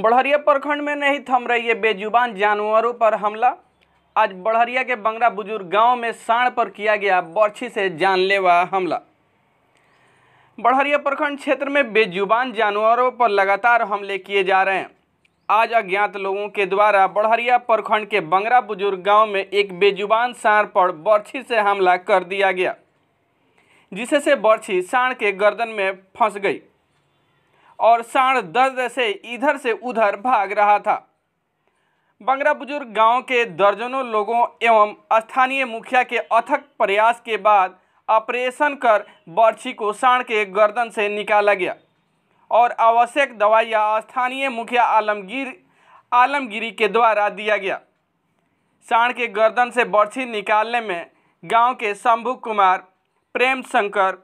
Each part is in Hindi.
बढ़हरिया प्रखंड में नहीं थम रही है बेजुबान जानवरों पर हमला आज बढ़हरिया के बंगरा बुजुर्ग गांव में सांड पर किया गया बर्छी से जानलेवा हमला बढ़हरिया प्रखंड क्षेत्र में बेजुबान जानवरों पर लगातार हमले किए जा रहे हैं आज अज्ञात लोगों के द्वारा बढ़हरिया प्रखंड के बंगरा बुजुर्ग गांव में एक बेजुबान साण पर बर्छी से हमला कर दिया गया जिससे बर्छी साण के गर्दन में फंस गई और सांड दर्द से इधर से उधर भाग रहा था बंगरा बुजुर्ग गांव के दर्जनों लोगों एवं स्थानीय मुखिया के अथक प्रयास के बाद ऑपरेशन कर बर्छी को सांड के गर्दन से निकाला गया और आवश्यक दवाइयाँ स्थानीय मुखिया आलमगीर आलमगिरी के द्वारा दिया गया सांड के गर्दन से बर्छी निकालने में गांव के शंभु कुमार प्रेम शंकर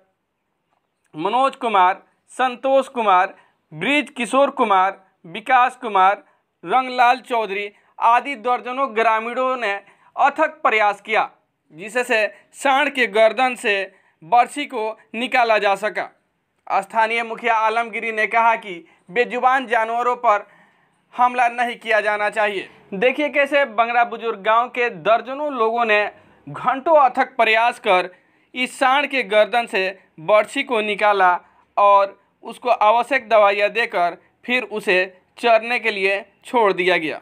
मनोज कुमार संतोष कुमार ब्रिज किशोर कुमार विकास कुमार रंगलाल चौधरी आदि दर्जनों ग्रामीणों ने अथक प्रयास किया जिससे सांड के गर्दन से बर्सी को निकाला जा सका स्थानीय मुखिया आलमगिरी ने कहा कि बेजुबान जानवरों पर हमला नहीं किया जाना चाहिए देखिए कैसे बंगरा बुजुर्ग गांव के दर्जनों लोगों ने घंटों अथक प्रयास कर इस सांड के गर्दन से बर्सी को निकाला और उसको आवश्यक दवाइयाँ देकर फिर उसे चरने के लिए छोड़ दिया गया